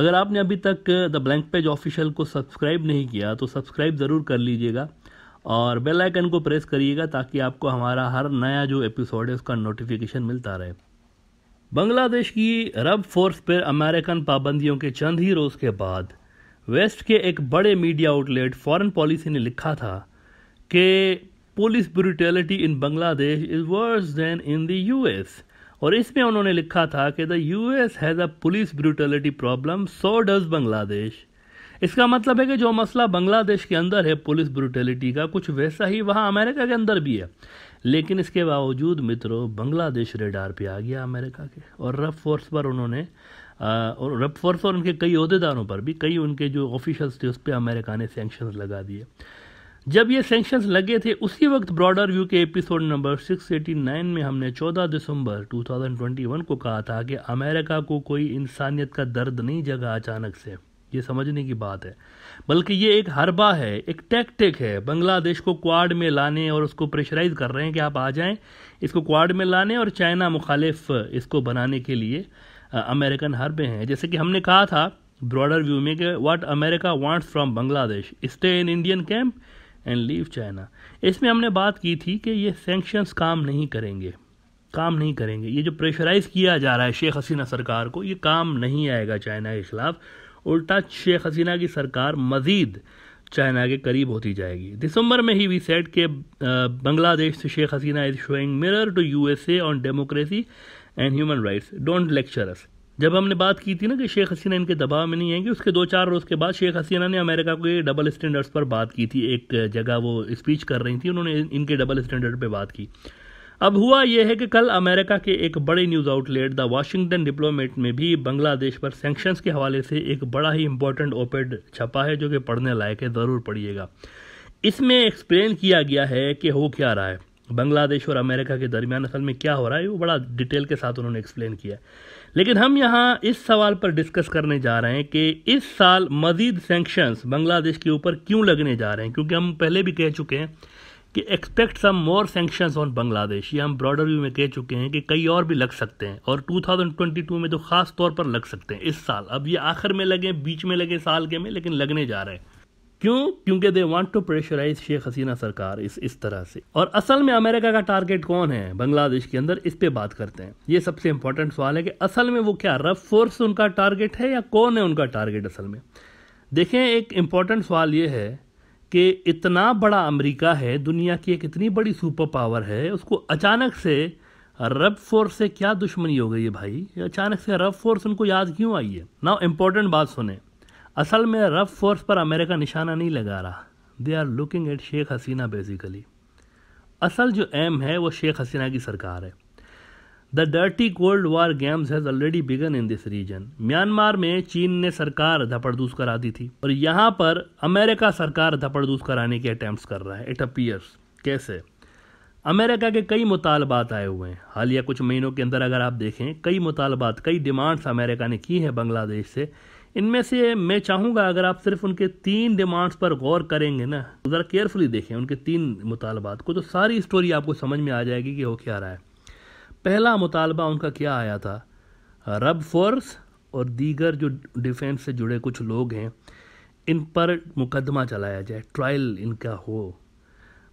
अगर आपने अभी तक द ब्लैंक पेज ऑफिशियल को सब्सक्राइब नहीं किया तो सब्सक्राइब ज़रूर कर लीजिएगा और बेल आइकन को प्रेस करिएगा ताकि आपको हमारा हर नया जो एपिसोड है उसका नोटिफिकेशन मिलता रहे बांग्लादेश की रब फोर्स पर अमेरिकन पाबंदियों के चंद ही रोज़ के बाद वेस्ट के एक बड़े मीडिया आउटलेट फॉरेन पॉलिसी ने लिखा था कि police brutality in Bangladesh is worse than in the US और इसमें उन्होंने लिखा था कि the U S has a police brutality problem so does Bangladesh इसका मतलब है कि जो मसला बांग्लादेश के अंदर है पुलिस ब्रूटेलिटी का कुछ वैसा ही वहाँ अमेरिका के अंदर भी है लेकिन इसके बावजूद मित्रों बांग्लादेश रेडार पे आ गया अमेरिका के और रफ फोर्स पर उन्होंने और रफ फोर्स और उनके कई अहदेदारों पर भी कई उनके जो ऑफिशल्स थे उस पर अमेरिका ने सेंक्शन लगा दिए जब ये सेंक्शन लगे थे उसी वक्त ब्रॉडर व्यू के एपिसोड नंबर 689 में हमने 14 दिसंबर 2021 को कहा था कि अमेरिका को कोई इंसानियत का दर्द नहीं जगा अचानक से ये समझने की बात है बल्कि ये एक हरबा है एक टैक्टिक है बांग्लादेश को क्वाड में लाने और उसको प्रेशराइज कर रहे हैं कि आप आ जाएं इसको क्वाड में लाने और चाइना मुखालिफ इसको बनाने के लिए अमेरिकन हरबे हैं जैसे कि हमने कहा था ब्रॉडर व्यू में कि what America wants from Bangladesh stay in Indian camp and leave China इसमें हमने बात की थी कि ये सेंक्शंस काम नहीं करेंगे काम नहीं करेंगे ये जो प्रेशराइज किया जा रहा है शेख हसीना सरकार को ये काम नहीं आएगा चाइना के ख़िलाफ़ उल्टा शेख हसीना की सरकार मज़ीद चाइना के करीब होती जाएगी दिसंबर में ही वी सेट के बांग्लादेश से Sheikh Hasina is showing mirror to USA on democracy and human rights don't lecture us जब हमने बात की थी ना कि शेख हसीना इनके दबाव में नहीं आएंगे उसके दो चार रोज़ के बाद शेख हसीना ने अमेरिका के डबल स्टैंडर्ड्स पर बात की थी एक जगह वो स्पीच कर रही थी उन्होंने इनके डबल स्टैंडर्ड पर बात की अब हुआ यह है कि कल अमेरिका के एक बड़े news outlet the Washington Diplomat में भी बांग्लादेश पर सेंक्शनस के हवाले से एक बड़ा ही इम्पोर्टेंट ओपेड छपा है जो कि पढ़ने लायक है ज़रूर पढ़िएगा इसमें एक्सप्लेन किया गया है कि हो क्या रहा है बांग्लादेश और अमेरिका के दरमियान असल में क्या हो रहा है वो बड़ा डिटेल के साथ उन्होंने एक्सप्लेन किया है लेकिन हम यहाँ इस सवाल पर डिस्कस करने जा रहे हैं कि इस साल मजीद सेंक्शंस बांग्लादेश के ऊपर क्यों लगने जा रहे हैं क्योंकि हम पहले भी कह चुके हैं कि expect some more sanctions on Bangladesh ये हम ब्रॉडर व्यू में कह चुके हैं कि कई और भी लग सकते हैं और 2022 में तो ख़ास तौर पर लग सकते हैं इस साल अब ये आखिर में लगे बीच में लगे साल के में लेकिन लगने जा रहे हैं क्यों क्योंकि they want to pressurise Sheikh Hasina सरकार इस इस तरह से और असल में अमेरिका का टारगेट कौन है बांग्लादेश के अंदर इस पे बात करते हैं ये सबसे इंपॉर्टेंट सवाल है कि असल में वो क्या रफ फोर्स उनका टारगेट है या कौन है उनका टारगेट असल में देखें एक इम्पॉर्टेंट सवाल ये है कि इतना बड़ा अमरीका है दुनिया की एक इतनी बड़ी सुपर पावर है उसको अचानक से रब फोर्स से क्या दुश्मनी हो गई है भाई अचानक से रब फोर्स उनको याद क्यों आई है ना इम्पोर्टेंट बात सुने असल में रफ फोर्स पर अमेरिका निशाना नहीं लगा रहा they are looking at Sheikh Hasina basically असल जो एम है वो शेख हसीना की सरकार है the dirty cold war games has already begun in this region Myanmar में चीन ने सरकार धपड़दूस करा दी थी और यहाँ पर अमेरिका सरकार धपड़दूस कराने के अटैम्प्ट कर रहा है इट अपीयर्स कैसे अमेरिका के कई मुतालबात आए हुए हैं हालिया कुछ महीनों के अंदर अगर आप देखें कई मुतालबात कई डिमांड्स अमेरिका ने की हैं बांग्लादेश से इनमें से मैं चाहूँगा अगर आप सिर्फ उनके तीन डिमांड्स पर गौर करेंगे ना तो ज़रा केयरफुली देखें उनके तीन मुतालबात को तो सारी स्टोरी आपको समझ में आ जाएगी कि वो क्या रहा है पहला मुतालबा उनका क्या आया था रब फोर्स और दीगर जो डिफेंस से जुड़े कुछ लोग हैं इन पर मुकदमा चलाया जाए ट्रायल इनका हो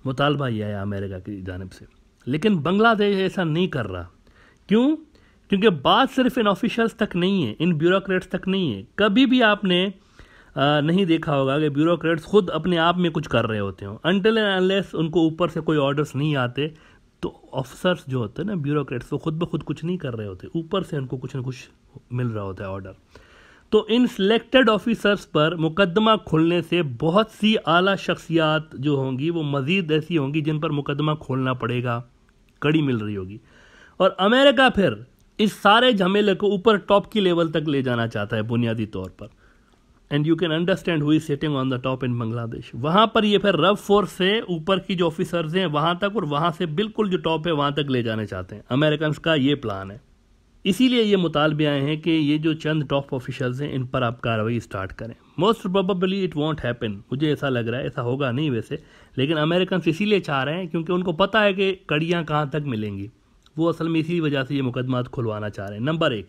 मुतालबा यह आया अमेरिका की जानब से लेकिन बांग्लादेश ऐसा नहीं कर रहा क्यों क्योंकि बात सिर्फ इन ऑफिशल्स तक नहीं है इन ब्यूरोक्रेट्स तक नहीं है कभी भी आपने आ, नहीं देखा होगा कि ब्यूरोक्रेट्स खुद अपने आप में कुछ कर रहे होते हो अनटिल एंड अनलेस उनको ऊपर से कोई ऑर्डर्स नहीं आते तो ऑफिसर्स जो होते हैं ना ब्यूरोक्रेट्स वो खुद ब खुद कुछ नहीं कर रहे होते ऊपर से उनको कुछ ना कुछ मिल रहा होता है ऑर्डर तो इन सिलेक्टेड ऑफिसर्स पर मुकदमा खुलने से बहुत सी आला शख्सियात जो होंगी वो मज़ीद ऐसी होंगी जिन पर मुकदमा खोलना पड़ेगा कड़ी मिल रही होगी और अमेरिका फिर इस सारे झमेले को ऊपर टॉप की लेवल तक ले जाना चाहता है बुनियादी तौर पर and you can understand who's sitting on the top in Bangladesh वहां पर ये फिर रब फोर्स से ऊपर की जो ऑफिसर्स हैं वहां तक और वहाँ से बिल्कुल जो टॉप है वहाँ तक ले जाने चाहते हैं अमेरिकन का ये प्लान है इसीलिए ये मुतालबे आए हैं कि ये जो चंद टॉप ऑफिशल्स हैं इन पर आप कार्रवाई स्टार्ट करें most probably it won't happen मुझे ऐसा लग रहा है ऐसा होगा नहीं वैसे लेकिन अमेरिकन इसीलिए चाह रहे हैं क्योंकि उनको पता है कि कड़ियाँ कहाँ तक मिलेंगी वो असल में इसी वजह से ये मुकदमा खुलवाना चाह रहे हैं नंबर एक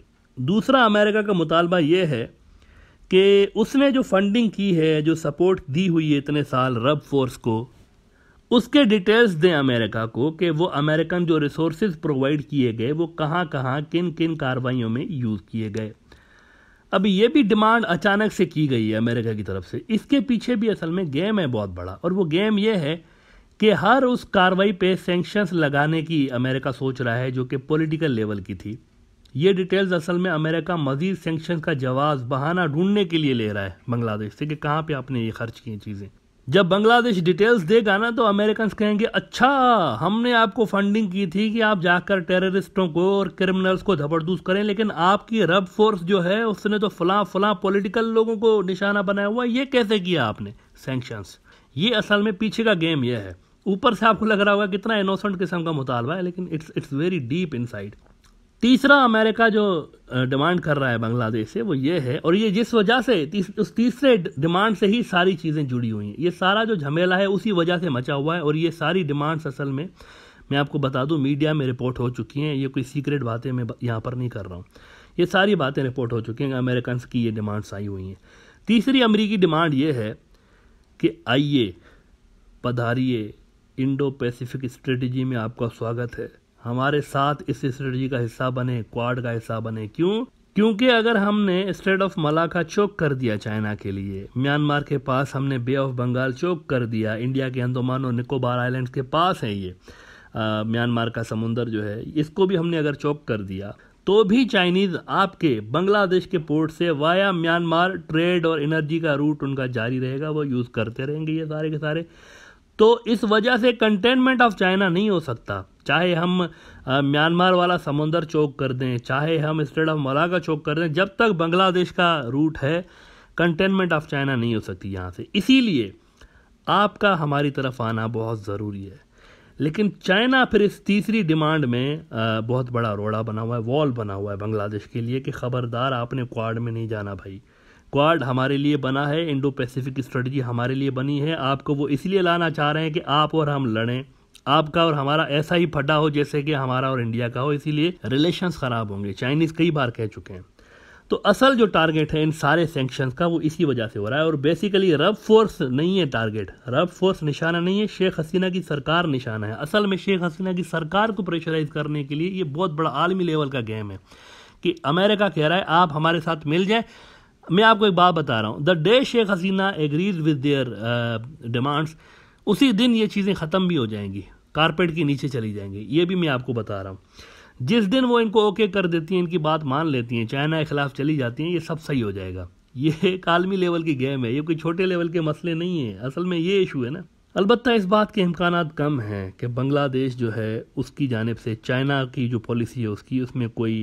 दूसरा अमेरिका का मुतालबा ये है कि उसने जो फंडिंग की है जो सपोर्ट दी हुई है इतने साल रब फोर्स को उसके डिटेल्स दें अमेरिका को कि वो अमेरिकन जो रिसोर्स प्रोवाइड किए गए वो कहाँ कहाँ किन किन कार्रवाइयों में यूज़ किए गए अब ये भी डिमांड अचानक से की गई है अमेरिका की तरफ से इसके पीछे भी असल में गेम है बहुत बड़ा और वो गेम ये है कि हर उस कार्रवाई पे सेंक्शंस लगाने की अमेरिका सोच रहा है जो कि पॉलिटिकल लेवल की थी ये डिटेल्स असल में अमेरिका मजीद सेंक्शन का जवाब बहाना ढूंढने के लिए ले रहा है बांग्लादेश से कि कहाँ पे आपने ये खर्च किए चीज़ें जब बांग्लादेश डिटेल्स देगा ना तो अमेरिकन कहेंगे अच्छा हमने आपको फंडिंग की थी कि आप जाकर टेररिस्टों को और क्रिमिनल्स को धबरदूस करें लेकिन आपकी रब फोर्स जो है उसने तो फला फला पॉलिटिकल लोगों को निशाना बनाया हुआ ये कैसे किया आपने सेंक्शंस ये असल में पीछे का गेम यह है ऊपर से आपको लग रहा होगा कितना इनोसेंट किस्म का मुतालबा है लेकिन it's it's very deep inside तीसरा अमेरिका जो डिमांड कर रहा है बांग्लादेश से वो ये है और ये जिस वजह से तीस, उस तीसरे डिमांड से ही सारी चीज़ें जुड़ी हुई हैं ये सारा जो झमेला है उसी वजह से मचा हुआ है और ये सारी डिमांड्स असल में मैं आपको बता दूं मीडिया में रिपोर्ट हो चुकी हैं ये कोई सीक्रेट बातें मैं यहाँ पर नहीं कर रहा हूँ ये सारी बातें रिपोर्ट हो चुकी हैं अमेरिकन की ये डिमांड्स आई हुई हैं तीसरी अमरीकी डिमांड ये है कि आइए पधारिए इंडो पैसिफिक स्ट्रेटजी में आपका स्वागत है हमारे साथ इस स्ट्रेटजी का हिस्सा बने क्वाड का हिस्सा बने क्यों क्योंकि अगर हमने स्टेट ऑफ मलाका चौक कर दिया चाइना के लिए म्यांमार के पास हमने बे ऑफ बंगाल चौक कर दिया इंडिया के अंडोमान और निकोबार आइलैंड के पास है ये म्यांमार का समुंदर जो है इसको भी हमने अगर चौक कर दिया तो भी चाइनीज आपके बांग्लादेश के पोर्ट से वाया म्यांमार ट्रेड और एनर्जी का रूट उनका जारी रहेगा वो यूज़ करते रहेंगे ये सारे के सारे तो इस वजह से कंटेनमेंट ऑफ चाइना नहीं हो सकता चाहे हम म्यांमार वाला समुंदर चौक कर दें चाहे हम स्टेट ऑफ मलाका चौक कर दें जब तक बांग्लादेश का रूट है कंटेनमेंट ऑफ चाइना नहीं हो सकती यहाँ से इसीलिए आपका हमारी तरफ आना बहुत ज़रूरी है लेकिन चाइना फिर इस तीसरी डिमांड में बहुत बड़ा रोड़ा बना हुआ है वॉल बना हुआ है बांग्लादेश के लिए कि ख़बरदार आपने क्वाड में नहीं जाना भाई क्वाड हमारे लिए बना है इंडो पैसिफिक स्ट्रेटजी हमारे लिए बनी है आपको वो इसलिए लाना चाह रहे हैं कि आप और हम लड़ें आपका और हमारा ऐसा ही फटा हो जैसे कि हमारा और इंडिया का हो इसीलिए रिलेशंस ख़राब होंगे चाइनीज़ कई बार कह चुके हैं तो असल जो टारगेट है इन सारे सेंक्शंस का वो इसी वजह से हो रहा है और बेसिकली रब फोर्स नहीं है टारगेट रब फोर्स निशाना नहीं है शेख हसीना की सरकार निशाना है असल में शेख हसीना की सरकार को प्रेशराइज करने के लिए ये बहुत बड़ा आलमी लेवल का गेम है कि अमेरिका कह रहा है आप हमारे साथ मिल जाए मैं आपको एक बात बता रहा हूँ the day Sheikh Hasina agrees with their demands उसी दिन ये चीज़ें ख़त्म भी हो जाएंगी कारपेट के नीचे चली जाएंगी ये भी मैं आपको बता रहा हूँ जिस दिन वो इनको ओके कर देती हैं इनकी बात मान लेती हैं चाइना के ख़िलाफ़ चली जाती हैं ये सब सही हो जाएगा ये एक आलमी लेवल की गेम है ये कोई छोटे लेवल के मसले नहीं है असल में ये इशू है ना अलबत् इस बात के इम्कान कम हैं कि बांग्लादेश जो है उसकी जानब से चाइना की जो पॉलिसी है उसकी उसमें कोई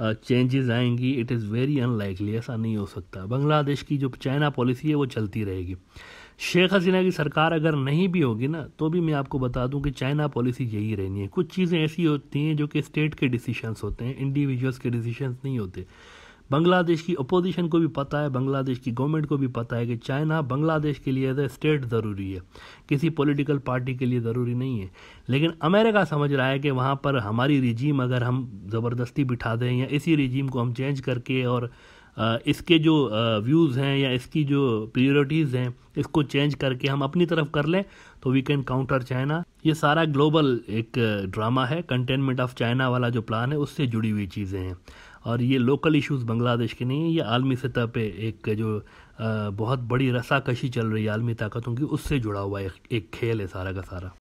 चेंजेस आएंगी इट इज़ वेरी अनलाइकली ऐसा नहीं हो सकता बांग्लादेश की जो चाइना पॉलिसी है वो चलती रहेगी शेख हसीना की सरकार अगर नहीं भी होगी ना तो भी मैं आपको बता दूं कि चाइना पॉलिसी यही रहनी है कुछ चीज़ें ऐसी होती हैं जो कि स्टेट के डिसीशंस होते हैं इंडिविजुअल्स के डिसीशंस नहीं होते बांग्लादेश की अपोजिशन को भी पता है बांग्लादेश की गवर्नमेंट को भी पता है कि चाइना बांग्लादेश के लिए एज तो ए स्टेट ज़रूरी है किसी पॉलिटिकल पार्टी के लिए ज़रूरी नहीं है लेकिन अमेरिका समझ रहा है कि वहाँ पर हमारी रिजीम अगर हम ज़बरदस्ती बिठा दें या इसी रिजीम को हम चेंज करके और इसके जो व्यूज़ हैं या इसकी जो प्रियोरिटीज़ हैं इसको चेंज करके हम अपनी तरफ कर लें तो वी कैन काउंटर चाइना ये सारा ग्लोबल एक ड्रामा है कंटेनमेंट ऑफ चाइना वाला जो प्लान है उससे जुड़ी हुई चीज़ें हैं और ये लोकल इश्यूज बांग्लादेश के नहीं है ये आलमी सतह पे एक जो बहुत बड़ी रसाकशी चल रही है आलमी ताकतों की उससे जुड़ा हुआ एक एक खेल है सारा का सारा